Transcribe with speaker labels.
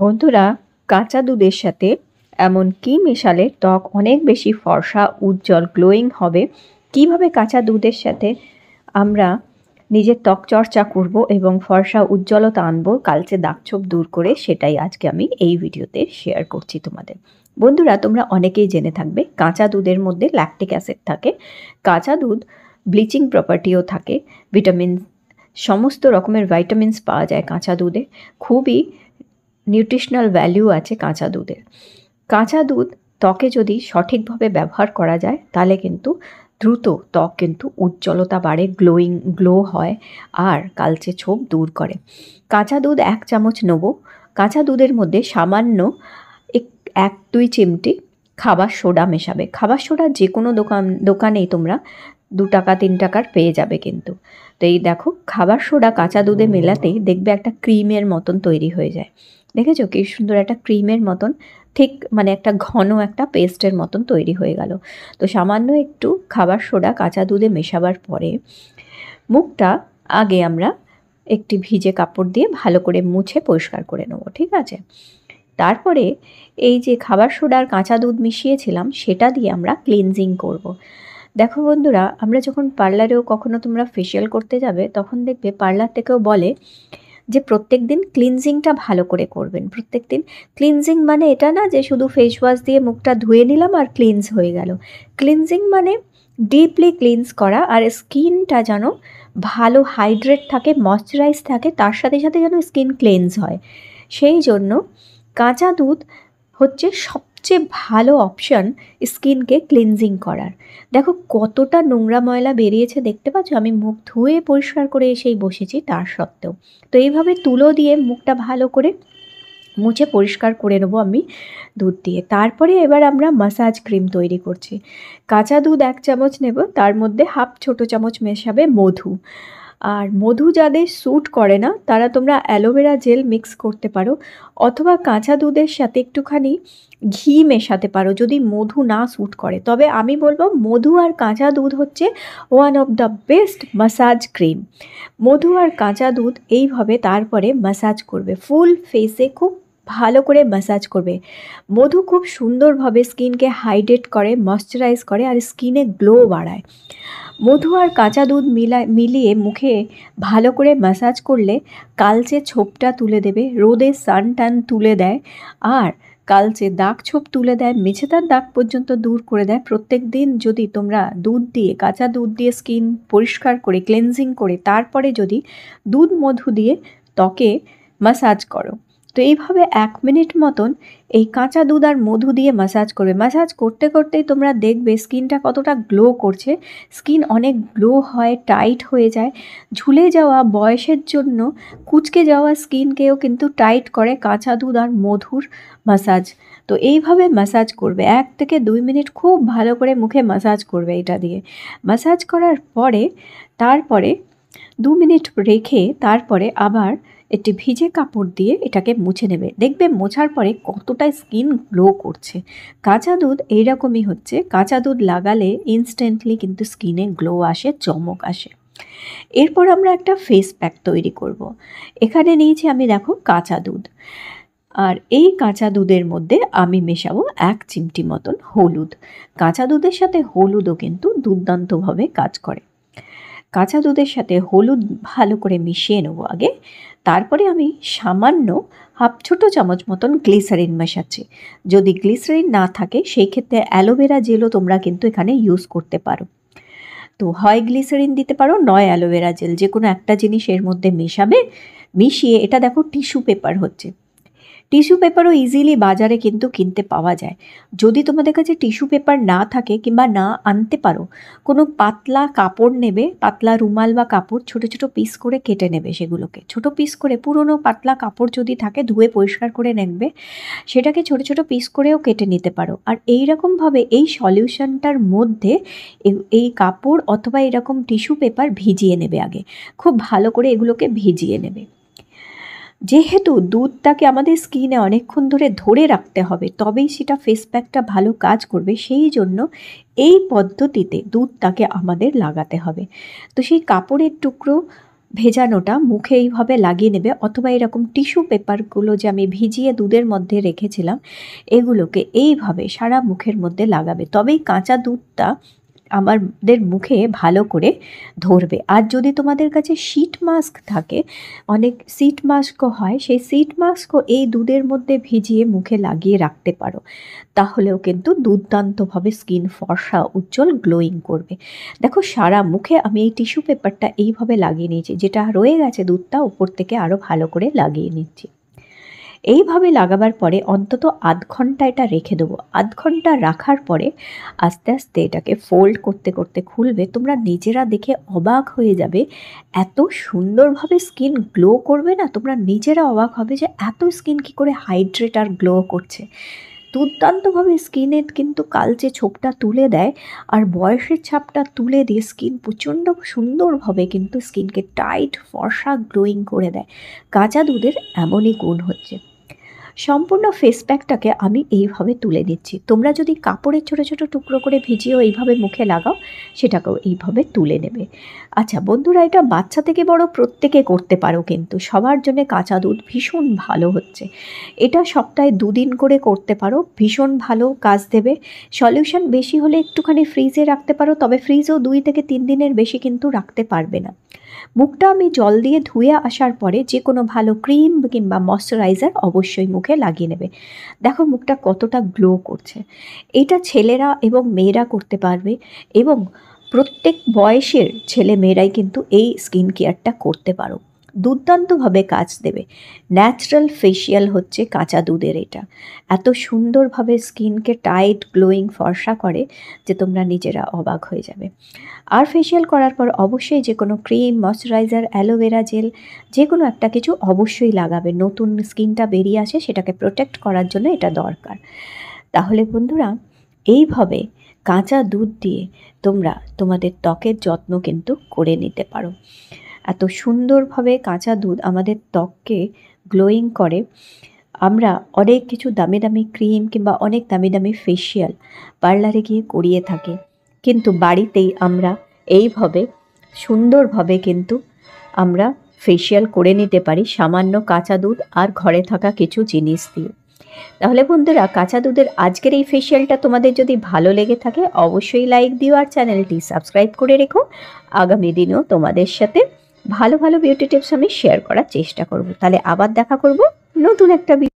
Speaker 1: বন্ধুরা কাঁচা দুধের সাথে এমন কি মেশালে ত্বক অনেক বেশি ফর্সা উজ্জ্বল গ্লোয়িং হবে কিভাবে কাঁচা দুধের সাথে আমরা নিজের ত্বক চর্চা করব এবং ফর্সা উজ্জ্বলতা আনব কালচে দাগছোপ দূর করে সেটাই আজকে আমি এই ভিডিওতে শেয়ার করছি তোমাদের বন্ধুরা তোমরা অনেকেই জেনে থাকবে কাঁচা দুধের মধ্যে ল্যাকটিক অ্যাসিড থাকে কাঁচা দুধ ব্লিচিং প্রপার্টিও থাকে ভিটামিন সমস্ত রকমের ভাইটামিনস পাওয়া যায় কাঁচা দুধে খুবই নিউট্রিশনাল ভ্যালু আছে কাঁচা দুধের কাঁচা দুধ ত্বকে যদি সঠিকভাবে ব্যবহার করা যায় তাহলে কিন্তু দ্রুত ত্বক কিন্তু উজ্জ্বলতা বাড়ে গ্লোয়িং গ্লো হয় আর কালচে ছোপ দূর করে কাঁচা দুধ এক চামচ নেব কাঁচা দুধের মধ্যে সামান্য এক এক দুই চিমটি খাবার সোডা মেশাবে খাবার সোডা যে কোনো দোকান দোকানেই তোমরা দু টাকা তিন টাকার পেয়ে যাবে কিন্তু তো এই দেখো খাবার সোডা কাঁচা দুধে মেলাতেই দেখবে একটা ক্রিমের মতন তৈরি হয়ে যায় দেখেছো কি সুন্দর একটা ক্রিমের মতন ঠিক মানে একটা ঘন একটা পেস্টের মতন তৈরি হয়ে গেল তো সামান্য একটু খাবার সোডা কাঁচা দুধে মেশাবার পরে মুখটা আগে আমরা একটি ভিজে কাপড় দিয়ে ভালো করে মুছে পরিষ্কার করে নেবো ঠিক আছে তারপরে এই যে খাবার সোডার কাঁচা দুধ মিশিয়েছিলাম সেটা দিয়ে আমরা ক্লিনজিং করব। দেখো বন্ধুরা আমরা যখন পার্লারেও কখনো তোমরা ফেশিয়াল করতে যাবে তখন দেখবে পার্লার থেকেও বলে যে প্রত্যেক দিন ক্লিনজিংটা ভালো করে করবেন প্রত্যেক দিন ক্লিনজিং মানে এটা না যে শুধু ফেস ওয়াশ দিয়ে মুখটা ধুয়ে নিলাম আর ক্লিনজ হয়ে গেল ক্লিনজিং মানে ডিপলি ক্লিনস করা আর স্কিনটা যেন ভালো হাইড্রেট থাকে ময়শ্চারাইজ থাকে তার সাথে সাথে যেন স্কিন ক্লিনজ হয় সেই জন্য কাঁচা দুধ হচ্ছে সব সবচেয়ে ভালো অপশান স্কিনকে ক্লিনজিং করার দেখো কতটা নোংরা ময়লা বেরিয়েছে দেখতে পাচ্ছ আমি মুখ ধুয়ে পরিষ্কার করে এসেই বসেছি তার সত্ত্বেও তো এইভাবে তুলো দিয়ে মুখটা ভালো করে মুছে পরিষ্কার করে নেবো আমি দুধ দিয়ে তারপরে এবার আমরা মাসাজ ক্রিম তৈরি করছি কাঁচা দুধ এক চামচ নেব তার মধ্যে হাফ ছোটো চামচ মেশাবে মধু আর মধু যাদের স্যুট করে না তারা তোমরা অ্যালোভেরা জেল মিক্স করতে পারো অথবা কাঁচা দুধের সাথে একটুখানি ঘি মেশাতে পারো যদি মধু না স্যুট করে তবে আমি বলবো মধু আর কাঁচা দুধ হচ্ছে one of the best massage cream মধু আর কাঁচা দুধ এইভাবে তারপরে মাসাজ করবে ফুল ফেসে খুব ভালো করে ম্যাসাজ করবে মধু খুব সুন্দরভাবে স্কিনকে হাইড্রেট করে ময়শ্চারাইজ করে আর স্কিনে গ্লো বাড়ায় মধু আর কাঁচা দুধ মিলায় মিলিয়ে মুখে ভালো করে ম্যাসাজ করলে কালচে ছোপটা তুলে দেবে রোদে সান টান তুলে দেয় আর কালচে দাগ ছোপ তুলে দেয় মেছেদার দাগ পর্যন্ত দূর করে দেয় প্রত্যেক দিন যদি তোমরা দুধ দিয়ে কাঁচা দুধ দিয়ে স্কিন পরিষ্কার করে ক্লেনজিং করে তারপরে যদি দুধ মধু দিয়ে ত্বকে মাসাজ করো তো এইভাবে এক মিনিট মতন এই কাঁচা দুধ আর মধু দিয়ে ম্যাসাজ করবে ম্যাসাজ করতে করতেই তোমরা দেখবে স্কিনটা কতটা গ্লো করছে স্কিন অনেক গ্লো হয় টাইট হয়ে যায় ঝুলে যাওয়া বয়সের জন্য কুচকে যাওয়া স্কিনকেও কিন্তু টাইট করে কাঁচা দুধ আর মধুর ম্যাসাজ তো এইভাবে ম্যাসাজ করবে এক থেকে দুই মিনিট খুব ভালো করে মুখে ম্যাসাজ করবে এটা দিয়ে ম্যাসাজ করার পরে তারপরে দু মিনিট রেখে তারপরে আবার একটি ভিজে কাপড় দিয়ে এটাকে মুছে নেবে দেখবে মোছার পরে কতটা স্কিন গ্লো করছে কাঁচা দুধ এইরকমই হচ্ছে কাঁচা দুধ লাগালে ইনস্ট্যান্টলি কিন্তু স্কিনে গ্লো আসে চমক আসে এরপর আমরা একটা ফেস প্যাক তৈরি করব। এখানে নিয়েছি আমি দেখো কাঁচা দুধ আর এই কাঁচা দুধের মধ্যে আমি মেশাবো এক চিমটি মতন হলুদ কাঁচা দুধের সাথে হলুদও কিন্তু দুর্দান্তভাবে কাজ করে কাঁচা দুধের সাথে হলুদ ভালো করে মিশিয়ে নেবো আগে তারপরে আমি সামান্য হাফ ছোটো চামচ মতন গ্লিসারিন মেশাচ্ছি যদি গ্লিসারিন না থাকে সেই ক্ষেত্রে অ্যালোভেরা জেলও তোমরা কিন্তু এখানে ইউজ করতে পারো তো হয় গ্লিসারিন দিতে পারো নয় অ্যালোভেরা জেল যে কোনো একটা জিনিস এর মধ্যে মেশাবে মিশিয়ে এটা দেখো টিস্যু পেপার হচ্ছে টিস্যু পেপারও ইজিলি বাজারে কিন্তু কিনতে পাওয়া যায় যদি তোমাদের কাছে টিস্যু পেপার না থাকে কিংবা না আনতে পারো কোনো পাতলা কাপড় নেবে পাতলা রুমাল বা কাপড় ছোট ছোট পিস করে কেটে নেবে সেগুলোকে ছোট পিস করে পুরনো পাতলা কাপড় যদি থাকে ধুয়ে পরিষ্কার করে নেবে সেটাকে ছোট ছোট পিস করেও কেটে নিতে পারো আর এই এই সলিউশনটার মধ্যে এই কাপড় অথবা এরকম টিস্যু পেপার ভিজিয়ে নেবে আগে খুব ভালো করে এগুলোকে ভিজিয়ে নেবে যেহেতু দুধটাকে আমাদের স্কিনে অনেকক্ষণ ধরে ধরে রাখতে হবে তবেই সেটা ফেস প্যাকটা ভালো কাজ করবে সেই জন্য এই পদ্ধতিতে দুধটাকে আমাদের লাগাতে হবে তো সেই কাপড়ের টুকরো ভেজানোটা মুখে এইভাবে লাগিয়ে নেবে অথবা এরকম টিস্যু পেপারগুলো যে আমি ভিজিয়ে দুধের মধ্যে রেখেছিলাম এগুলোকে এইভাবে সারা মুখের মধ্যে লাগাবে তবেই কাঁচা দুধটা আমাদের মুখে ভালো করে ধরবে আর যদি তোমাদের কাছে শিট মাস্ক থাকে অনেক সিট মাস্কও হয় সেই সিট মাস্কও এই দুধের মধ্যে ভিজিয়ে মুখে লাগিয়ে রাখতে পারো তাহলেও কিন্তু দুর্দান্তভাবে স্কিন ফর্সা উজ্জ্বল গ্লোয়িং করবে দেখো সারা মুখে আমি এই টিস্যু পেপারটা এইভাবে লাগিয়ে নিয়েছি যেটা রয়ে গেছে দুধটা উপর থেকে আরও ভালো করে লাগিয়ে নিচ্ছি এইভাবে লাগাবার পরে অন্তত আধ ঘন্টা এটা রেখে দেবো আধ ঘন্টা রাখার পরে আস্তে আস্তে এটাকে ফোল্ড করতে করতে খুলবে তোমরা নিজেরা দেখে অবাক হয়ে যাবে এত সুন্দরভাবে স্কিন গ্লো করবে না তোমরা নিজেরা অবাক হবে যে এত স্কিন কী করে হাইড্রেট আর গ্লো করছে দুর্দান্তভাবে স্কিনের কিন্তু কালচে ছোপটা তুলে দেয় আর বয়সের ছাপটা তুলে দিয়ে স্কিন প্রচণ্ড সুন্দরভাবে কিন্তু স্কিনকে টাইট ফর্সা গ্লোয়িং করে দেয় কাঁচা দুধের এমনই গুণ হচ্ছে সম্পূর্ণ ফেস প্যাকটাকে আমি এইভাবে তুলে নিচ্ছি তোমরা যদি কাপড়ের ছোটো ছোটো টুকরো করে ভিজিয়েও এইভাবে মুখে লাগাও সেটাকেও এইভাবে তুলে নেবে আচ্ছা বন্ধুরা এটা বাচ্চা থেকে বড় প্রত্যেকে করতে পারো কিন্তু সবার জন্য কাঁচা দুধ ভীষণ ভালো হচ্ছে এটা সপ্তাহে দুদিন করে করতে পারো ভীষণ ভালো কাজ দেবে সলিউশন বেশি হলে একটুখানি ফ্রিজে রাখতে পারো তবে ফ্রিজও দুই থেকে তিন দিনের বেশি কিন্তু রাখতে পারবে না মুখটা আমি জল দিয়ে ধুয়ে আসার পরে যে কোনো ভালো ক্রিম কিংবা ময়শ্চারাইজার অবশ্যই মুখে লাগিয়ে নেবে দেখো মুখটা কতটা গ্লো করছে এটা ছেলেরা এবং মেয়েরা করতে পারবে এবং প্রত্যেক বয়সের ছেলে মেয়েরাই কিন্তু এই স্কিন কেয়ারটা করতে পারো দুর্দান্তভাবে কাজ দেবে ন্যাচারাল ফেশিয়াল হচ্ছে কাঁচা দুধের এটা এত সুন্দরভাবে স্কিনকে টাইট গ্লোয়িং ফর্সা করে যে তোমরা নিজেরা অবাক হয়ে যাবে আর ফেশিয়াল করার পর অবশ্যই যে কোনো ক্রিম ময়শ্চারাইজার অ্যালোভেরা জেল যে কোনো একটা কিছু অবশ্যই লাগাবে নতুন স্কিনটা বেরিয়ে আসে সেটাকে প্রোটেক্ট করার জন্য এটা দরকার তাহলে বন্ধুরা এইভাবে কাঁচা দুধ দিয়ে তোমরা তোমাদের ত্বকের যত্ন কিন্তু করে নিতে পারো এত সুন্দরভাবে কাঁচা দুধ আমাদের ত্বককে গ্লোয়িং করে আমরা অনেক কিছু দামি দামি ক্রিম কিংবা অনেক দামি দামি ফেশিয়াল পার্লারে গিয়ে করিয়ে থাকি কিন্তু বাড়িতেই আমরা এইভাবে সুন্দরভাবে কিন্তু আমরা ফেসিয়াল করে নিতে পারি সামান্য কাঁচা দুধ আর ঘরে থাকা কিছু জিনিস দিয়ে তাহলে বন্ধুরা কাঁচা দুধের আজকের এই ফেসিয়ালটা তোমাদের যদি ভালো লেগে থাকে অবশ্যই লাইক দিও আর চ্যানেলটি সাবস্ক্রাইব করে রেখো আগামী দিনেও তোমাদের সাথে ভালো ভালো বিউটি টিপস আমি শেয়ার করার চেষ্টা করব তাহলে আবার দেখা করব নতুন একটা